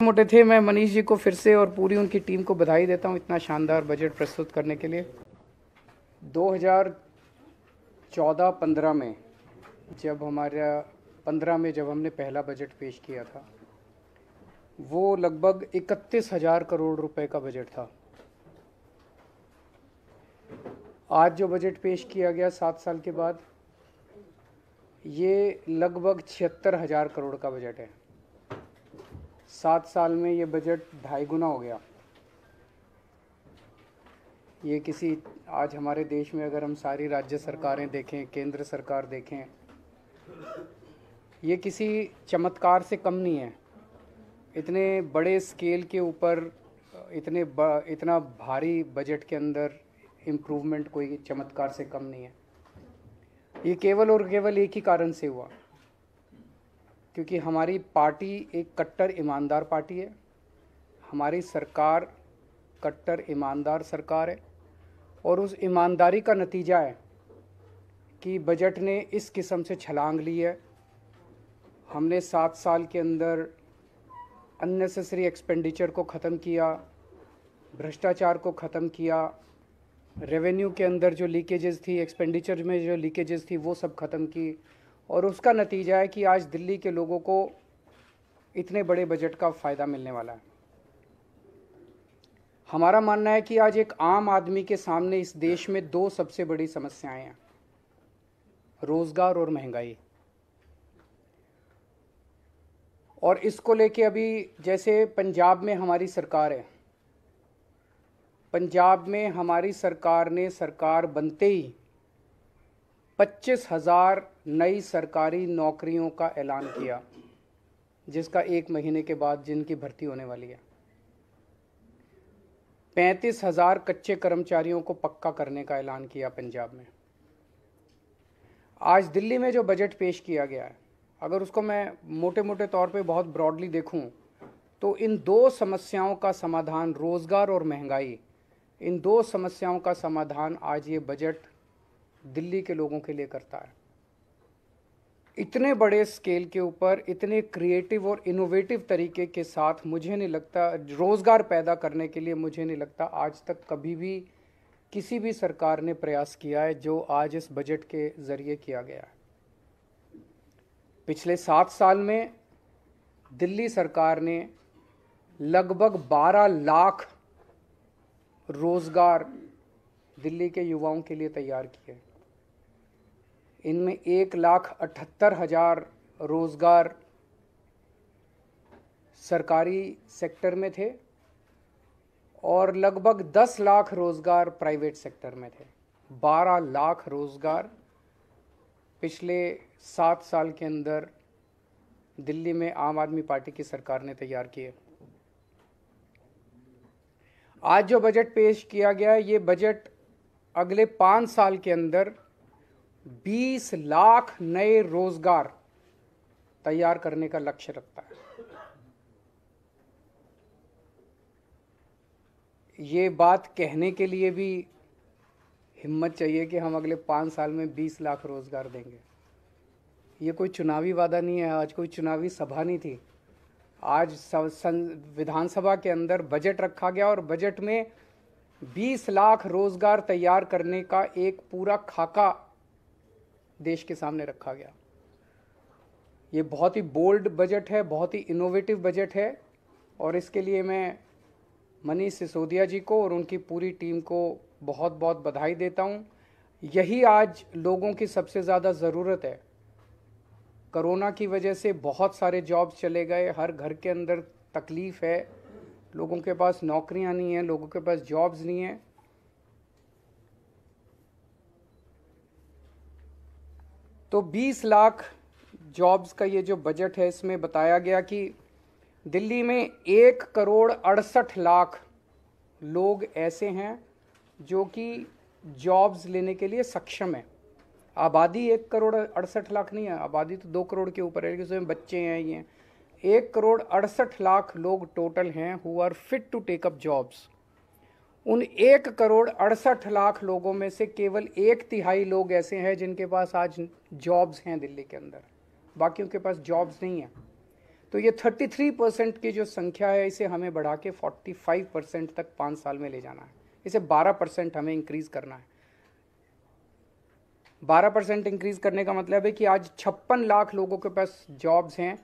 मोटे थे मैं मनीष जी को फिर से और पूरी उनकी टीम को बधाई देता हूँ इतना शानदार बजट प्रस्तुत करने के लिए 2014-15 में जब हमारा 15 में जब हमने पहला बजट पेश किया था वो लगभग इकतीस हजार करोड़ रुपए का बजट था आज जो बजट पेश किया गया सात साल के बाद ये लगभग छिहत्तर हजार करोड़ का बजट है सात साल में ये बजट ढाई गुना हो गया ये किसी आज हमारे देश में अगर हम सारी राज्य सरकारें देखें केंद्र सरकार देखें ये किसी चमत्कार से कम नहीं है इतने बड़े स्केल के ऊपर इतने इतना भारी बजट के अंदर इम्प्रूवमेंट कोई चमत्कार से कम नहीं है ये केवल और केवल एक ही कारण से हुआ क्योंकि हमारी पार्टी एक कट्टर ईमानदार पार्टी है हमारी सरकार कट्टर ईमानदार सरकार है और उस ईमानदारी का नतीजा है कि बजट ने इस किस्म से छलांग ली है हमने सात साल के अंदर अननेसेसरी एक्सपेंडिचर को ख़त्म किया भ्रष्टाचार को ख़त्म किया रेवेन्यू के अंदर जो लीकेजेस थी एक्सपेंडिचर में जो लीकेजेस थी वो सब ख़त्म की और उसका नतीजा है कि आज दिल्ली के लोगों को इतने बड़े बजट का फ़ायदा मिलने वाला है हमारा मानना है कि आज एक आम आदमी के सामने इस देश में दो सबसे बड़ी समस्याएं हैं रोज़गार और महंगाई और इसको लेके अभी जैसे पंजाब में हमारी सरकार है पंजाब में हमारी सरकार ने सरकार बनते ही पच्चीस हज़ार नई सरकारी नौकरियों का ऐलान किया जिसका एक महीने के बाद जिनकी भर्ती होने वाली है पैंतीस हजार कच्चे कर्मचारियों को पक्का करने का ऐलान किया पंजाब में आज दिल्ली में जो बजट पेश किया गया है अगर उसको मैं मोटे मोटे तौर पे बहुत ब्रॉडली देखूं तो इन दो समस्याओं का समाधान रोज़गार और महंगाई इन दो समस्याओं का समाधान आज ये बजट दिल्ली के लोगों के लिए करता है इतने बड़े स्केल के ऊपर इतने क्रिएटिव और इनोवेटिव तरीके के साथ मुझे नहीं लगता रोज़गार पैदा करने के लिए मुझे नहीं लगता आज तक कभी भी किसी भी सरकार ने प्रयास किया है जो आज इस बजट के ज़रिए किया गया है पिछले सात साल में दिल्ली सरकार ने लगभग 12 लाख रोज़गार दिल्ली के युवाओं के लिए तैयार किए इनमें एक लाख अठहत्तर हज़ार रोज़गार सरकारी सेक्टर में थे और लगभग दस लाख रोज़गार प्राइवेट सेक्टर में थे बारह लाख रोज़गार पिछले सात साल के अंदर दिल्ली में आम आदमी पार्टी की सरकार ने तैयार किए आज जो बजट पेश किया गया ये बजट अगले पाँच साल के अंदर 20 लाख नए रोजगार तैयार करने का लक्ष्य रखता है ये बात कहने के लिए भी हिम्मत चाहिए कि हम अगले पाँच साल में बीस लाख रोज़गार देंगे ये कोई चुनावी वादा नहीं है आज कोई चुनावी सभा नहीं थी आज विधानसभा के अंदर बजट रखा गया और बजट में 20 लाख रोज़गार तैयार करने का एक पूरा खाका देश के सामने रखा गया ये बहुत ही बोल्ड बजट है बहुत ही इनोवेटिव बजट है और इसके लिए मैं मनीष सिसोदिया जी को और उनकी पूरी टीम को बहुत बहुत बधाई देता हूँ यही आज लोगों की सबसे ज़्यादा ज़रूरत है कोरोना की वजह से बहुत सारे जॉब्स चले गए हर घर के अंदर तकलीफ़ है लोगों के पास नौकरियां नहीं हैं लोगों के पास जॉब्स नहीं हैं तो 20 लाख जॉब्स का ये जो बजट है इसमें बताया गया कि दिल्ली में एक करोड़ अड़सठ लाख लोग ऐसे हैं जो कि जॉब्स लेने के लिए सक्षम है आबादी एक करोड़ अड़सठ लाख नहीं है आबादी तो दो करोड़ के ऊपर है उसमें बच्चे हैं ये एक करोड़ अड़सठ लाख लोग टोटल हैं who are fit to take up jobs उन एक करोड़ अड़सठ लाख लोगों में से केवल एक तिहाई लोग ऐसे हैं जिनके पास आज जॉब्स हैं दिल्ली के अंदर बाकियों के पास जॉब्स नहीं है तो ये 33 परसेंट की जो संख्या है इसे हमें बढ़ा के 45 परसेंट तक पाँच साल में ले जाना है इसे 12 परसेंट हमें इंक्रीज करना है 12 परसेंट इंक्रीज करने का मतलब है कि आज छप्पन लाख लोगों के पास जॉब्स हैं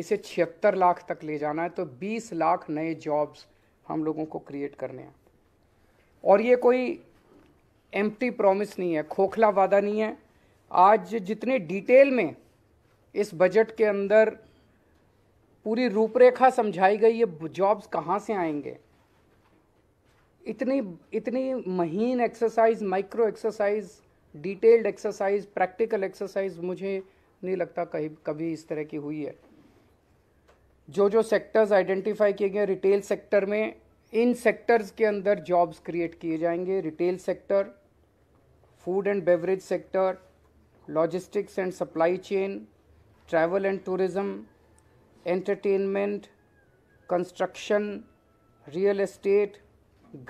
इसे छिहत्तर लाख तक ले जाना है तो 20 लाख नए जॉब्स हम लोगों को क्रिएट करने हैं और ये कोई एम्प्टी प्रॉमिस नहीं है खोखला वादा नहीं है आज जितने डिटेल में इस बजट के अंदर पूरी रूपरेखा समझाई गई ये जॉब्स कहाँ से आएंगे इतनी इतनी महीन exercise micro exercise detailed exercise practical exercise मुझे नहीं लगता कहीं कभी इस तरह की हुई है जो जो सेक्टर्स आइडेंटिफाई किए गए रिटेल सेक्टर में इन सेक्टर्स के अंदर जॉब्स क्रिएट किए जाएंगे retail sector food and beverage sector logistics and supply chain travel and tourism entertainment construction real estate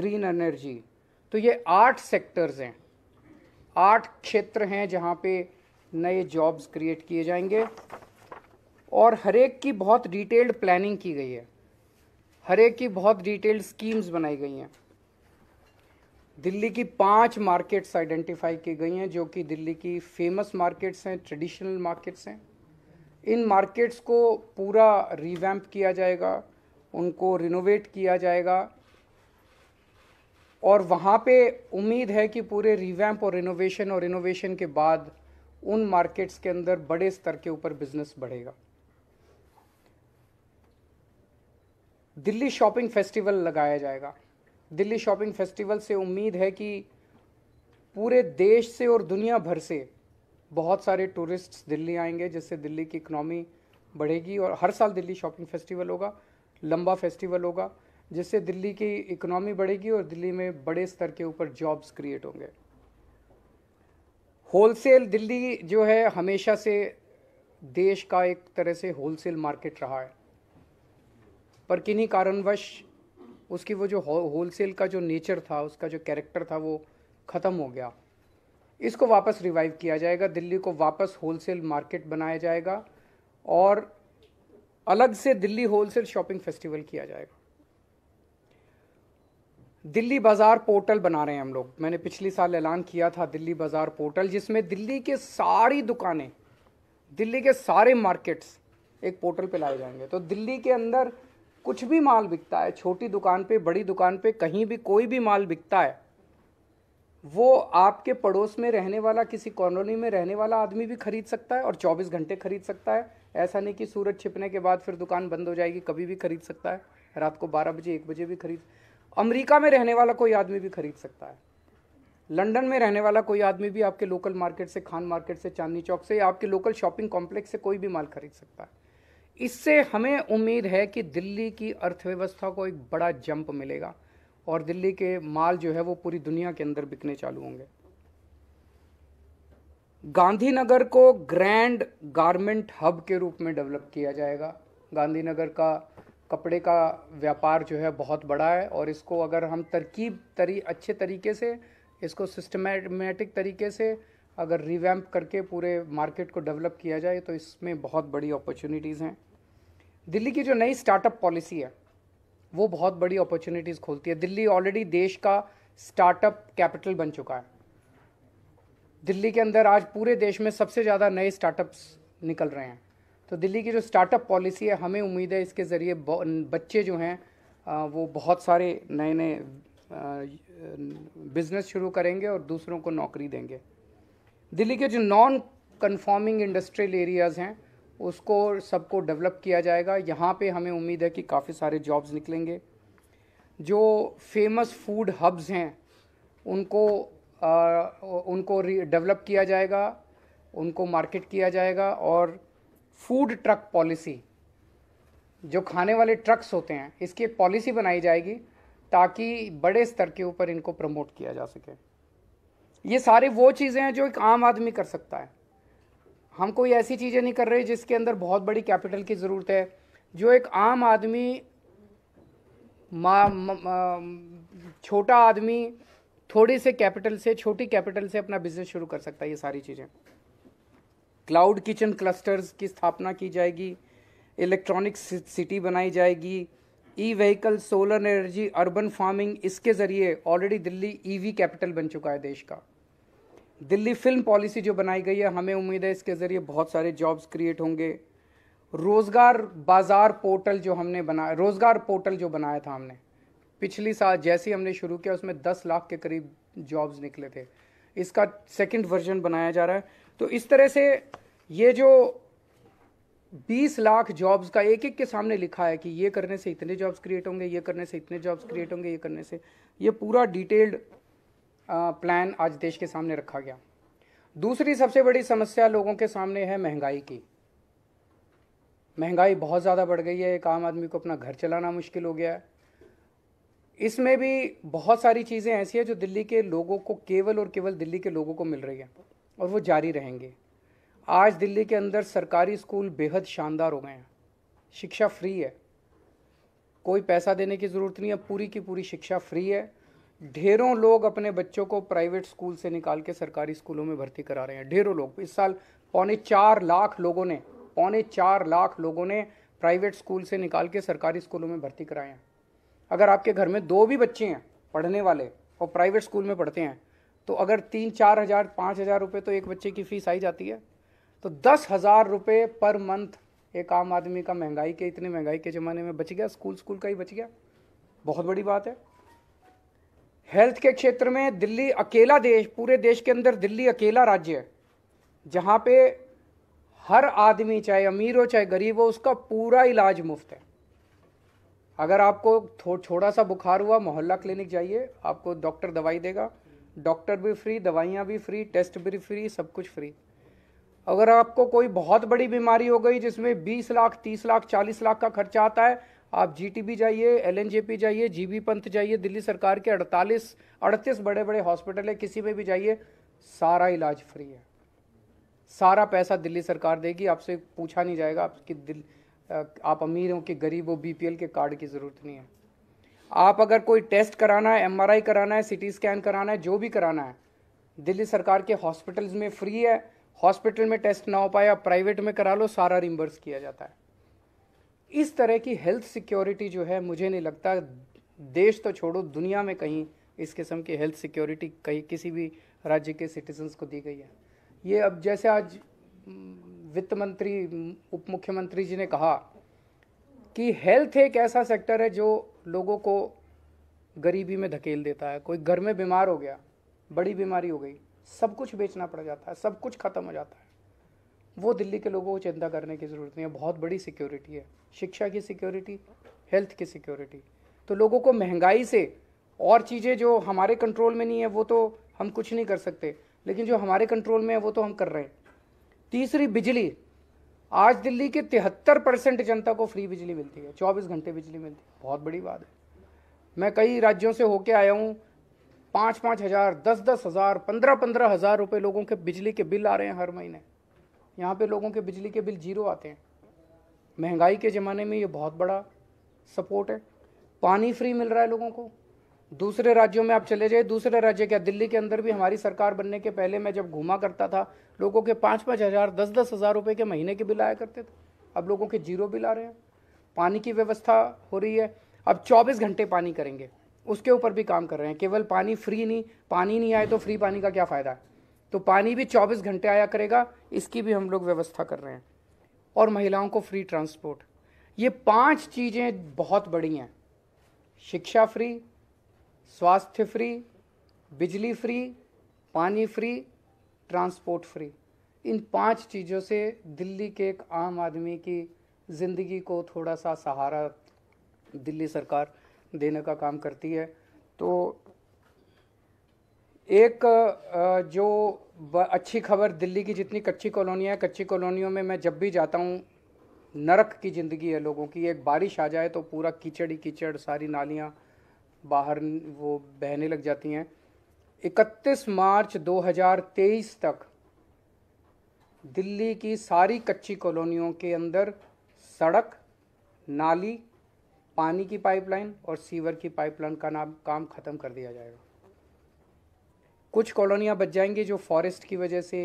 green energy तो ये आठ सेक्टर्स हैं आठ क्षेत्र हैं जहाँ पे नए जॉब्स क्रिएट किए जाएंगे और हरेक की बहुत डिटेल्ड प्लानिंग की गई है हर एक की बहुत डिटेल्ड स्कीम्स बनाई गई हैं दिल्ली की पांच मार्केट्स आइडेंटिफाई की गई हैं जो कि दिल्ली की फेमस मार्केट्स हैं ट्रेडिशनल मार्केट्स हैं इन मार्केट्स को पूरा रिवैम्प किया जाएगा उनको रिनोवेट किया जाएगा और वहाँ पे उम्मीद है कि पूरे रिवैम्प और रिनोवेशन और रिनोवेशन के बाद उन मार्केट्स के अंदर बड़े स्तर के ऊपर बिजनेस बढ़ेगा दिल्ली शॉपिंग फेस्टिवल लगाया जाएगा दिल्ली शॉपिंग फेस्टिवल से उम्मीद है कि पूरे देश से और दुनिया भर से बहुत सारे टूरिस्ट्स दिल्ली आएंगे जिससे दिल्ली की इकनॉमी बढ़ेगी और हर साल दिल्ली शॉपिंग फेस्टिवल होगा लंबा फेस्टिवल होगा जिससे दिल्ली की इकनॉमी बढ़ेगी और दिल्ली में बड़े स्तर के ऊपर जॉब्स क्रिएट होंगे होलसेल दिल्ली जो है हमेशा से देश का एक तरह से होलसेल मार्केट रहा है पर किन्हीं कारणवश उसकी वो जो होलसेल का जो नेचर था उसका जो कैरेक्टर था वो ख़त्म हो गया इसको वापस रिवाइव किया जाएगा दिल्ली को वापस होलसेल मार्केट बनाया जाएगा और अलग से दिल्ली होलसेल शॉपिंग फेस्टिवल किया जाएगा दिल्ली बाज़ार पोर्टल बना रहे हैं हम लोग मैंने पिछले साल ऐलान किया था दिल्ली बाज़ार पोर्टल जिसमें दिल्ली के सारी दुकानें दिल्ली के सारे मार्केट्स एक पोर्टल पे लाए जाएंगे तो दिल्ली के अंदर कुछ भी माल बिकता है छोटी दुकान पे बड़ी दुकान पे कहीं भी कोई भी माल बिकता है वो आपके पड़ोस में रहने वाला किसी कॉलोनी में रहने वाला आदमी भी खरीद सकता है और 24 घंटे खरीद सकता है ऐसा नहीं कि सूरज छिपने के बाद फिर दुकान बंद हो जाएगी कभी भी खरीद सकता है रात को 12 बजे एक बजे भी खरीद अमेरिका में रहने वाला कोई आदमी भी खरीद सकता है लंदन में रहने वाला कोई आदमी भी आपके लोकल मार्केट से खान मार्केट से चांदनी चौक से या आपके लोकल शॉपिंग कॉम्प्लेक्स से कोई भी माल खरीद सकता है इससे हमें उम्मीद है कि दिल्ली की अर्थव्यवस्था को एक बड़ा जंप मिलेगा और दिल्ली के माल जो है वो पूरी दुनिया के अंदर बिकने चालू होंगे गांधीनगर को ग्रैंड गारमेंट हब के रूप में डेवलप किया जाएगा गांधीनगर का कपड़े का व्यापार जो है बहुत बड़ा है और इसको अगर हम तरकीब तरी अच्छे तरीके से इसको सिस्टमेटिक तरीके से अगर रिवैम्प करके पूरे मार्केट को डेवलप किया जाए तो इसमें बहुत बड़ी अपॉर्चुनिटीज़ हैं दिल्ली की जो नई स्टार्टअप पॉलिसी है वो बहुत बड़ी अपॉर्चुनिटीज़ खोलती है दिल्ली ऑलरेडी देश का स्टार्टअप कैपिटल बन चुका है दिल्ली के अंदर आज पूरे देश में सबसे ज़्यादा नए स्टार्टअप्स निकल रहे हैं तो दिल्ली की जो स्टार्टअप पॉलिसी है हमें उम्मीद है इसके ज़रिए बच्चे जो हैं वो बहुत सारे नए नए बिजनेस शुरू करेंगे और दूसरों को नौकरी देंगे दिल्ली के जो नॉन कन्फॉर्मिंग इंडस्ट्रियल एरियाज़ हैं उसको सबको डेवलप किया जाएगा यहाँ पे हमें उम्मीद है कि काफ़ी सारे जॉब्स निकलेंगे जो फेमस फूड हब्स हैं उनको आ, उनको डेवलप किया जाएगा उनको मार्केट किया जाएगा और फूड ट्रक पॉलिसी जो खाने वाले ट्रक्स होते हैं इसकी एक पॉलिसी बनाई जाएगी ताकि बड़े स्तर के ऊपर इनको प्रमोट किया जा सके ये सारे वो चीज़ें हैं जो एक आम आदमी कर सकता है हम कोई ऐसी चीज़ें नहीं कर रहे जिसके अंदर बहुत बड़ी कैपिटल की ज़रूरत है जो एक आम आदमी छोटा आदमी थोड़ी से कैपिटल से छोटी कैपिटल से अपना बिजनेस शुरू कर सकता है ये सारी चीज़ें क्लाउड किचन क्लस्टर्स की स्थापना की जाएगी इलेक्ट्रॉनिक सिटी बनाई जाएगी E vehicle solar energy urban farming इसके ज़रिए already Delhi EV e capital बन चुका है देश का दिल्ली फिल्म पॉलिसी जो बनाई गई है हमें उम्मीद है इसके ज़रिए बहुत सारे जॉब्स क्रिएट होंगे रोज़गार बाज़ार पोर्टल जो हमने बनाया रोज़गार पोर्टल जो बनाया था हमने पिछली साल जैसे हमने शुरू किया उसमें दस लाख के करीब जॉब्स निकले थे इसका सेकंड वर्जन बनाया जा रहा है तो इस तरह से ये जो 20 लाख जॉब्स का एक एक के सामने लिखा है कि ये करने से इतने जॉब्स क्रिएट होंगे ये करने से इतने जॉब्स क्रिएट होंगे ये करने से ये पूरा डिटेल्ड प्लान आज देश के सामने रखा गया दूसरी सबसे बड़ी समस्या लोगों के सामने है महंगाई की महंगाई बहुत ज़्यादा बढ़ गई है एक आम आदमी को अपना घर चलाना मुश्किल हो गया है इसमें भी बहुत सारी चीज़ें ऐसी हैं जो दिल्ली के लोगों को केवल और केवल दिल्ली के लोगों को मिल रही है और वो जारी रहेंगे आज दिल्ली के अंदर सरकारी स्कूल बेहद शानदार हो गए हैं शिक्षा फ्री है कोई पैसा देने की ज़रूरत नहीं है पूरी की पूरी शिक्षा फ्री है ढेरों लोग अपने बच्चों को प्राइवेट स्कूल से निकाल के सरकारी स्कूलों में भर्ती करा रहे हैं ढेरों लोग इस साल पौने चार लाख लोगों ने पौने चार लाख लोगों ने प्राइवेट स्कूल से निकाल के सरकारी स्कूलों में भर्ती कराए हैं अगर आपके घर में दो भी बच्चे हैं पढ़ने वाले और प्राइवेट स्कूल में पढ़ते हैं तो अगर तीन चार हज़ार पाँच हज़ार रुपये तो एक बच्चे की फ़ीस आई जाती है तो दस हज़ार रुपये पर मंथ एक आम आदमी का महंगाई के इतने महंगाई के ज़माने में बच गया स्कूल स्कूल का ही बच गया बहुत बड़ी बात है हेल्थ के क्षेत्र में दिल्ली अकेला देश पूरे देश के अंदर दिल्ली अकेला राज्य है जहाँ पे हर आदमी चाहे अमीर हो चाहे गरीब हो उसका पूरा इलाज मुफ्त है अगर आपको थो, थोड़ा सा बुखार हुआ मोहल्ला क्लिनिक जाइए आपको डॉक्टर दवाई देगा डॉक्टर भी फ्री दवाइयाँ भी फ्री टेस्ट भी फ्री सब कुछ फ्री अगर आपको कोई बहुत बड़ी बीमारी हो गई जिसमें 20 लाख 30 लाख 40 लाख का खर्चा आता है आप जीटीबी जाइए एलएनजेपी जाइए जीबी पंथ जाइए दिल्ली सरकार के 48 अड़तीस बड़े बड़े हॉस्पिटल है किसी में भी जाइए सारा इलाज फ्री है सारा पैसा दिल्ली सरकार देगी आपसे पूछा नहीं जाएगा आपकी दिल आप अमीर हो कि गरीब हो बीपीएल के कार्ड की ज़रूरत नहीं है आप अगर कोई टेस्ट कराना है एमआरआई कराना है सिटी स्कैन कराना है जो भी कराना है दिल्ली सरकार के हॉस्पिटल्स में फ्री है हॉस्पिटल में टेस्ट ना हो पाए आप प्राइवेट में करा लो सारा रिम्बर्स किया जाता है इस तरह की हेल्थ सिक्योरिटी जो है मुझे नहीं लगता देश तो छोड़ो दुनिया में कहीं इस किस्म की हेल्थ सिक्योरिटी कहीं किसी भी राज्य के सिटीजन्स को दी गई है ये अब जैसे आज हम्म, वित्त मंत्री उप मुख्यमंत्री जी ने कहा कि हेल्थ एक ऐसा सेक्टर है जो लोगों को गरीबी में धकेल देता है कोई घर में बीमार हो गया बड़ी बीमारी हो गई सब कुछ बेचना पड़ जाता है सब कुछ ख़त्म हो जाता है वो दिल्ली के लोगों को चिंता करने की ज़रूरत नहीं है बहुत बड़ी सिक्योरिटी है शिक्षा की सिक्योरिटी हेल्थ की सिक्योरिटी तो लोगों को महंगाई से और चीज़ें जो हमारे कंट्रोल में नहीं है वो तो हम कुछ नहीं कर सकते लेकिन जो हमारे कंट्रोल में है वो तो हम कर रहे हैं तीसरी बिजली आज दिल्ली के तिहत्तर परसेंट जनता को फ्री बिजली मिलती है चौबीस घंटे बिजली मिलती है बहुत बड़ी बात है मैं कई राज्यों से होके आया हूँ पाँच पाँच हज़ार दस दस हज़ार पंद्रह पंद्रह हज़ार रुपये लोगों के बिजली के बिल आ रहे हैं हर महीने यहाँ पे लोगों के बिजली के बिल जीरो आते हैं महंगाई के ज़माने में ये बहुत बड़ा सपोर्ट है पानी फ्री मिल रहा है लोगों को दूसरे राज्यों में आप चले जाइए दूसरे राज्य क्या दिल्ली के अंदर भी हमारी सरकार बनने के पहले मैं जब घूमा करता था लोगों के पाँच पाँच हज़ार दस दस हज़ार रुपये के महीने के बिल आया करते थे अब लोगों के जीरो बिल आ रहे हैं पानी की व्यवस्था हो रही है अब चौबीस घंटे पानी करेंगे उसके ऊपर भी काम कर रहे हैं केवल पानी फ्री नहीं पानी नहीं आए तो फ्री पानी का क्या फ़ायदा है तो पानी भी 24 घंटे आया करेगा इसकी भी हम लोग व्यवस्था कर रहे हैं और महिलाओं को फ्री ट्रांसपोर्ट ये पांच चीज़ें बहुत बड़ी हैं शिक्षा फ्री स्वास्थ्य फ्री बिजली फ्री पानी फ्री ट्रांसपोर्ट फ्री इन पांच चीज़ों से दिल्ली के एक आम आदमी की ज़िंदगी को थोड़ा सा सहारा दिल्ली सरकार देने का काम करती है तो एक जो अच्छी खबर दिल्ली की जितनी कच्ची कॉलोनियाँ हैं कच्ची कॉलोनियों में मैं जब भी जाता हूँ नरक की ज़िंदगी है लोगों की एक बारिश आ जाए तो पूरा कीचड़ ही कीचड़ सारी नालियाँ बाहर वो बहने लग जाती हैं 31 मार्च 2023 तक दिल्ली की सारी कच्ची कॉलोनियों के अंदर सड़क नाली पानी की पाइपलाइन और सीवर की पाइपलाइन का नाम काम ख़त्म कर दिया जाएगा कुछ कॉलोनियाँ बच जाएंगी जो फॉरेस्ट की वजह से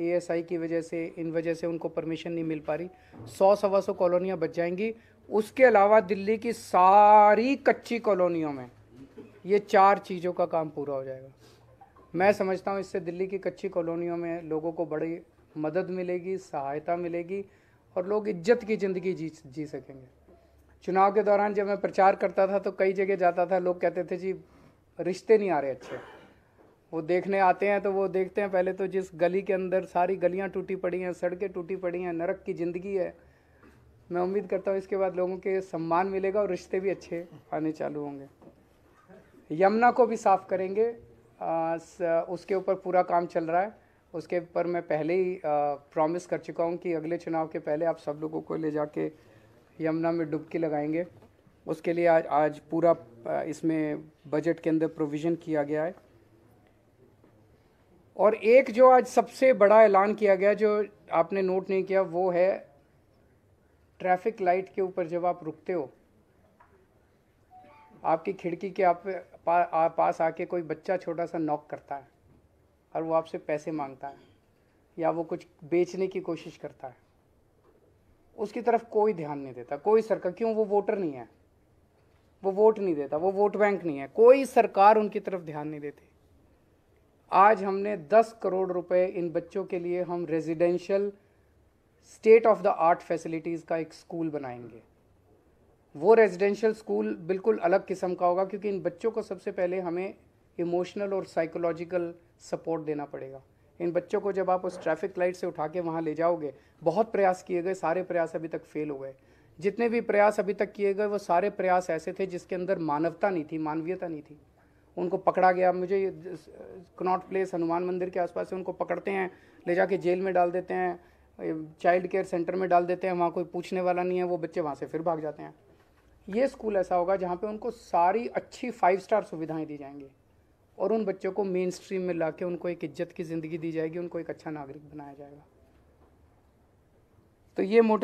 ए की वजह से इन वजह से उनको परमिशन नहीं मिल पा रही सौ सवा सौ कॉलोनियाँ बच जाएंगी उसके अलावा दिल्ली की सारी कच्ची कॉलोनियों में ये चार चीज़ों का काम पूरा हो जाएगा मैं समझता हूँ इससे दिल्ली की कच्ची कॉलोनियों में लोगों को बड़ी मदद मिलेगी सहायता मिलेगी और लोग इज्जत की ज़िंदगी जी जी सकेंगे चुनाव के दौरान जब मैं प्रचार करता था तो कई जगह जाता था लोग कहते थे जी रिश्ते नहीं आ रहे अच्छे वो देखने आते हैं तो वो देखते हैं पहले तो जिस गली के अंदर सारी गलियां टूटी पड़ी हैं सड़कें टूटी पड़ी हैं नरक की ज़िंदगी है मैं उम्मीद करता हूँ इसके बाद लोगों के सम्मान मिलेगा और रिश्ते भी अच्छे आने चालू होंगे यमुना को भी साफ़ करेंगे आ, स, उसके ऊपर पूरा काम चल रहा है उसके ऊपर मैं पहले ही प्रॉमिस कर चुका हूँ कि अगले चुनाव के पहले आप सब लोगों को ले जाके यमुना में डुबकी लगाएंगे उसके लिए आज आज पूरा इसमें बजट के अंदर प्रोविज़न किया गया है और एक जो आज सबसे बड़ा ऐलान किया गया जो आपने नोट नहीं किया वो है ट्रैफिक लाइट के ऊपर जब आप रुकते हो आपकी खिड़की के आप पा, आ, पास आके कोई बच्चा छोटा सा नॉक करता है और वो आपसे पैसे मांगता है या वो कुछ बेचने की कोशिश करता है उसकी तरफ कोई ध्यान नहीं देता कोई सरकार क्यों वो वोटर नहीं है वो वोट नहीं देता वो वोट बैंक नहीं है कोई सरकार उनकी तरफ ध्यान नहीं देती आज हमने 10 करोड़ रुपए इन बच्चों के लिए हम residential state of the art facilities का एक स्कूल बनाएंगे वो रेजिडेंशियल स्कूल बिल्कुल अलग किस्म का होगा क्योंकि इन बच्चों को सबसे पहले हमें इमोशनल और साइकोलॉजिकल सपोर्ट देना पड़ेगा इन बच्चों को जब आप उस ट्रैफिक लाइट से उठा के वहाँ ले जाओगे बहुत प्रयास किए गए सारे प्रयास अभी तक फेल हो गए जितने भी प्रयास अभी तक किए गए वो सारे प्रयास ऐसे थे जिसके अंदर मानवता नहीं थी मानवीयता नहीं थी उनको पकड़ा गया मुझे कनॉट प्लेस हनुमान मंदिर के आसपास से उनको पकड़ते हैं ले जाके जेल में डाल देते हैं चाइल्ड केयर सेंटर में डाल देते हैं वहाँ कोई पूछने वाला नहीं है वो बच्चे वहाँ से फिर भाग जाते हैं ये स्कूल ऐसा होगा जहाँ पे उनको सारी अच्छी फाइव स्टार सुविधाएं दी जाएंगी और उन बच्चों को मेन स्ट्रीम में ला के उनको एक इज्जत की ज़िंदगी दी जाएगी उनको एक अच्छा नागरिक बनाया जाएगा तो ये मोटिव